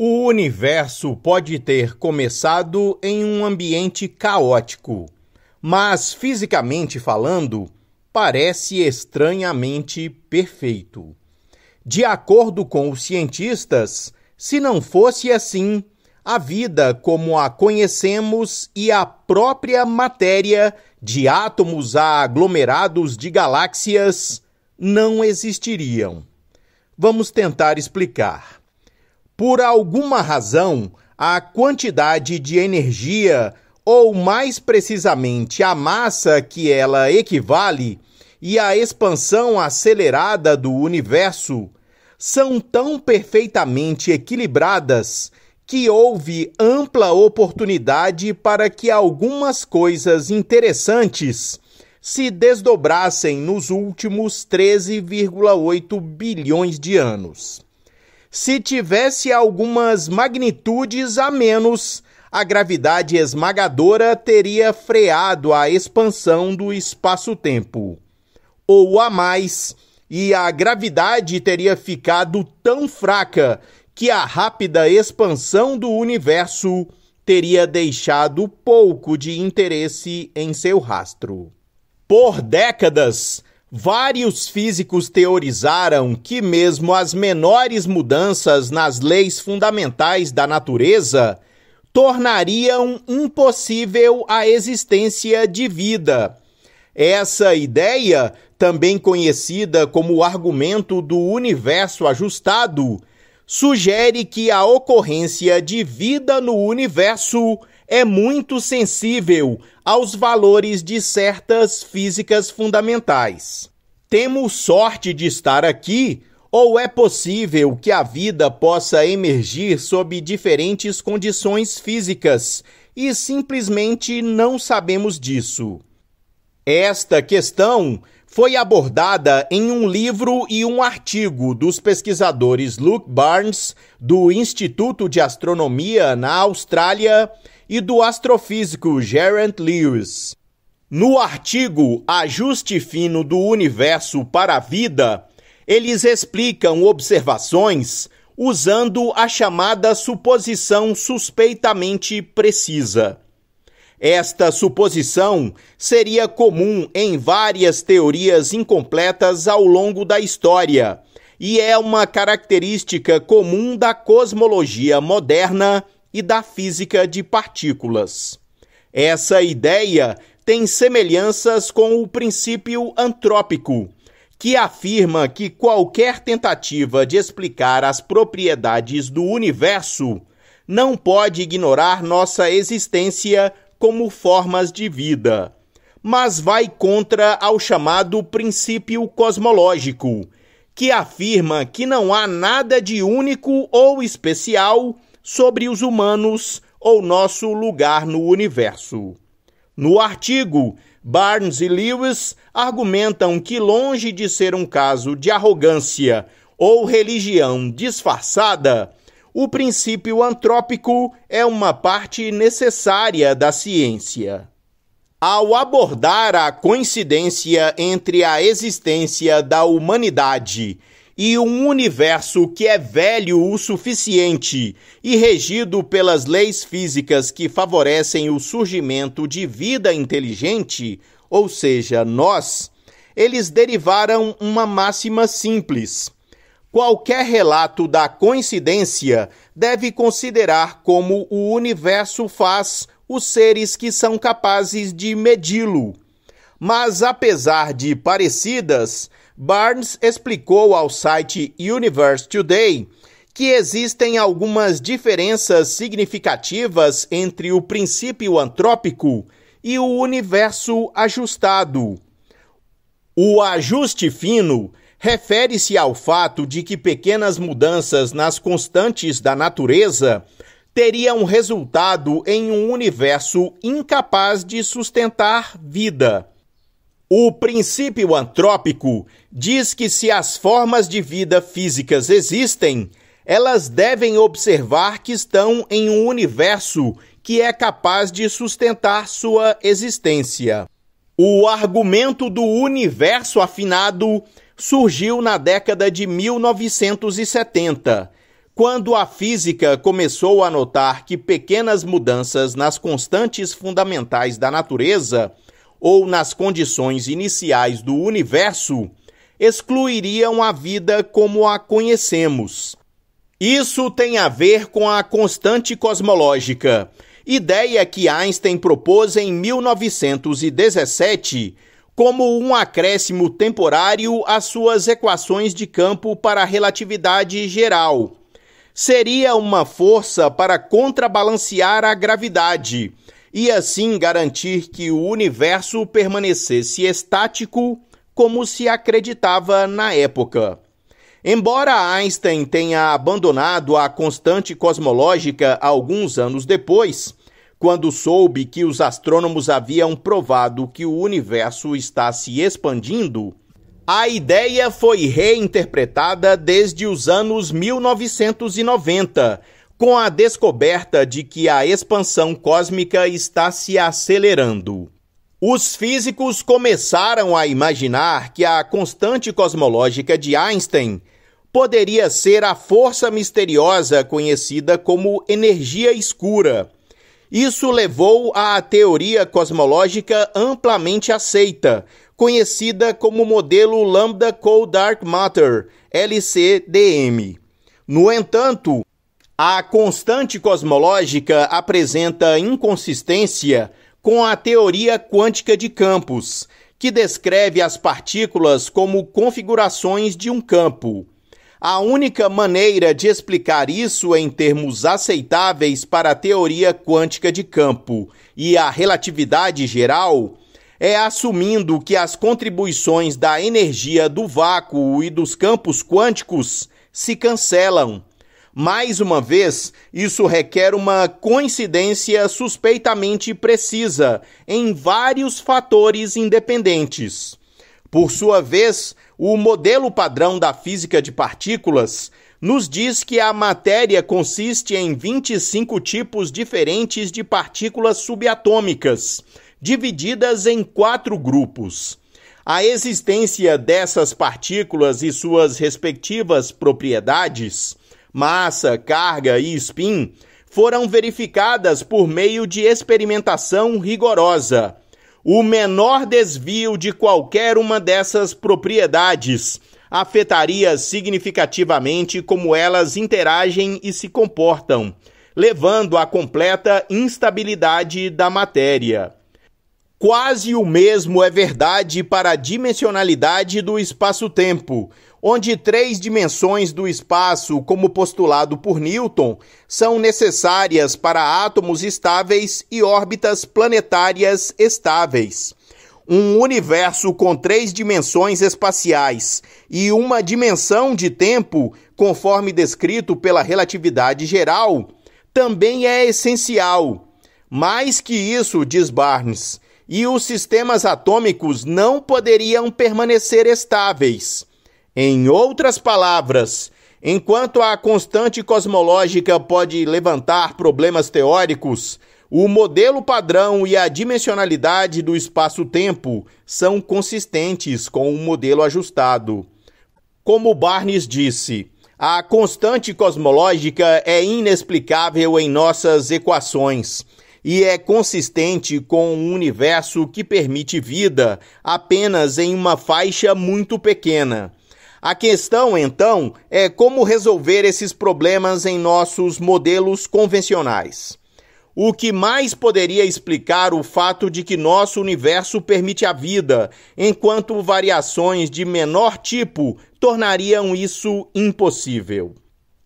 O universo pode ter começado em um ambiente caótico, mas fisicamente falando, parece estranhamente perfeito. De acordo com os cientistas, se não fosse assim, a vida como a conhecemos e a própria matéria de átomos a aglomerados de galáxias não existiriam. Vamos tentar explicar. Por alguma razão, a quantidade de energia, ou mais precisamente a massa que ela equivale, e a expansão acelerada do universo são tão perfeitamente equilibradas que houve ampla oportunidade para que algumas coisas interessantes se desdobrassem nos últimos 13,8 bilhões de anos se tivesse algumas magnitudes a menos, a gravidade esmagadora teria freado a expansão do espaço-tempo. Ou a mais, e a gravidade teria ficado tão fraca que a rápida expansão do universo teria deixado pouco de interesse em seu rastro. Por décadas, Vários físicos teorizaram que, mesmo as menores mudanças nas leis fundamentais da natureza, tornariam impossível a existência de vida. Essa ideia, também conhecida como o argumento do universo ajustado, sugere que a ocorrência de vida no universo é muito sensível aos valores de certas físicas fundamentais. Temos sorte de estar aqui ou é possível que a vida possa emergir sob diferentes condições físicas e simplesmente não sabemos disso? Esta questão foi abordada em um livro e um artigo dos pesquisadores Luke Barnes, do Instituto de Astronomia na Austrália, e do astrofísico Gerard Lewis. No artigo Ajuste Fino do Universo para a Vida, eles explicam observações usando a chamada suposição suspeitamente precisa. Esta suposição seria comum em várias teorias incompletas ao longo da história e é uma característica comum da cosmologia moderna e da física de partículas. Essa ideia tem semelhanças com o princípio antrópico, que afirma que qualquer tentativa de explicar as propriedades do universo não pode ignorar nossa existência como formas de vida, mas vai contra ao chamado princípio cosmológico, que afirma que não há nada de único ou especial sobre os humanos ou nosso lugar no universo. No artigo, Barnes e Lewis argumentam que, longe de ser um caso de arrogância ou religião disfarçada, o princípio antrópico é uma parte necessária da ciência. Ao abordar a coincidência entre a existência da humanidade e um universo que é velho o suficiente e regido pelas leis físicas que favorecem o surgimento de vida inteligente, ou seja, nós, eles derivaram uma máxima simples Qualquer relato da coincidência deve considerar como o universo faz os seres que são capazes de medi-lo. Mas apesar de parecidas, Barnes explicou ao site Universe Today que existem algumas diferenças significativas entre o princípio antrópico e o universo ajustado. O ajuste fino refere-se ao fato de que pequenas mudanças nas constantes da natureza teriam resultado em um universo incapaz de sustentar vida. O princípio antrópico diz que se as formas de vida físicas existem, elas devem observar que estão em um universo que é capaz de sustentar sua existência. O argumento do universo afinado surgiu na década de 1970, quando a física começou a notar que pequenas mudanças nas constantes fundamentais da natureza ou nas condições iniciais do universo excluiriam a vida como a conhecemos. Isso tem a ver com a constante cosmológica, ideia que Einstein propôs em 1917 como um acréscimo temporário às suas equações de campo para a relatividade geral. Seria uma força para contrabalancear a gravidade e assim garantir que o universo permanecesse estático, como se acreditava na época. Embora Einstein tenha abandonado a constante cosmológica alguns anos depois, quando soube que os astrônomos haviam provado que o universo está se expandindo, a ideia foi reinterpretada desde os anos 1990, com a descoberta de que a expansão cósmica está se acelerando. Os físicos começaram a imaginar que a constante cosmológica de Einstein poderia ser a força misteriosa conhecida como energia escura isso levou à teoria cosmológica amplamente aceita, conhecida como modelo Lambda Cold Dark Matter, LCDM. No entanto, a constante cosmológica apresenta inconsistência com a teoria quântica de campos, que descreve as partículas como configurações de um campo. A única maneira de explicar isso em termos aceitáveis para a teoria quântica de campo e a relatividade geral é assumindo que as contribuições da energia do vácuo e dos campos quânticos se cancelam. Mais uma vez, isso requer uma coincidência suspeitamente precisa em vários fatores independentes. Por sua vez, o modelo padrão da física de partículas nos diz que a matéria consiste em 25 tipos diferentes de partículas subatômicas, divididas em quatro grupos. A existência dessas partículas e suas respectivas propriedades, massa, carga e spin, foram verificadas por meio de experimentação rigorosa o menor desvio de qualquer uma dessas propriedades afetaria significativamente como elas interagem e se comportam, levando à completa instabilidade da matéria. Quase o mesmo é verdade para a dimensionalidade do espaço-tempo, onde três dimensões do espaço, como postulado por Newton, são necessárias para átomos estáveis e órbitas planetárias estáveis. Um universo com três dimensões espaciais e uma dimensão de tempo, conforme descrito pela relatividade geral, também é essencial. Mais que isso, diz Barnes e os sistemas atômicos não poderiam permanecer estáveis. Em outras palavras, enquanto a constante cosmológica pode levantar problemas teóricos, o modelo padrão e a dimensionalidade do espaço-tempo são consistentes com o modelo ajustado. Como Barnes disse, a constante cosmológica é inexplicável em nossas equações, e é consistente com um universo que permite vida apenas em uma faixa muito pequena. A questão, então, é como resolver esses problemas em nossos modelos convencionais. O que mais poderia explicar o fato de que nosso universo permite a vida, enquanto variações de menor tipo tornariam isso impossível?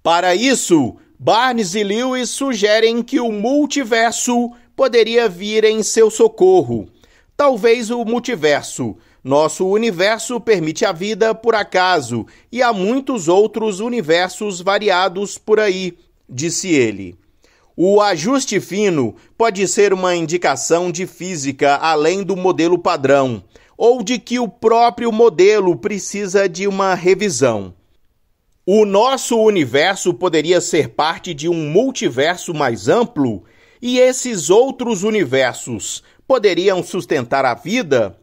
Para isso, Barnes e Lewis sugerem que o multiverso poderia vir em seu socorro. Talvez o multiverso. Nosso universo permite a vida por acaso e há muitos outros universos variados por aí, disse ele. O ajuste fino pode ser uma indicação de física além do modelo padrão, ou de que o próprio modelo precisa de uma revisão. O nosso universo poderia ser parte de um multiverso mais amplo? E esses outros universos poderiam sustentar a vida?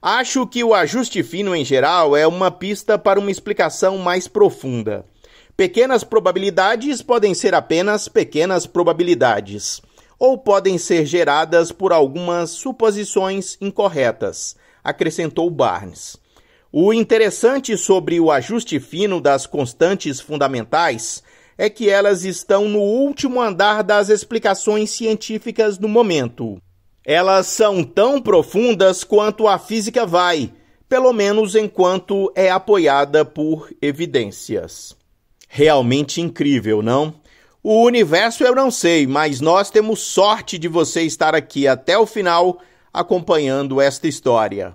Acho que o ajuste fino em geral é uma pista para uma explicação mais profunda. Pequenas probabilidades podem ser apenas pequenas probabilidades, ou podem ser geradas por algumas suposições incorretas, acrescentou Barnes. O interessante sobre o ajuste fino das constantes fundamentais é que elas estão no último andar das explicações científicas do momento. Elas são tão profundas quanto a física vai, pelo menos enquanto é apoiada por evidências. Realmente incrível, não? O universo eu não sei, mas nós temos sorte de você estar aqui até o final acompanhando esta história.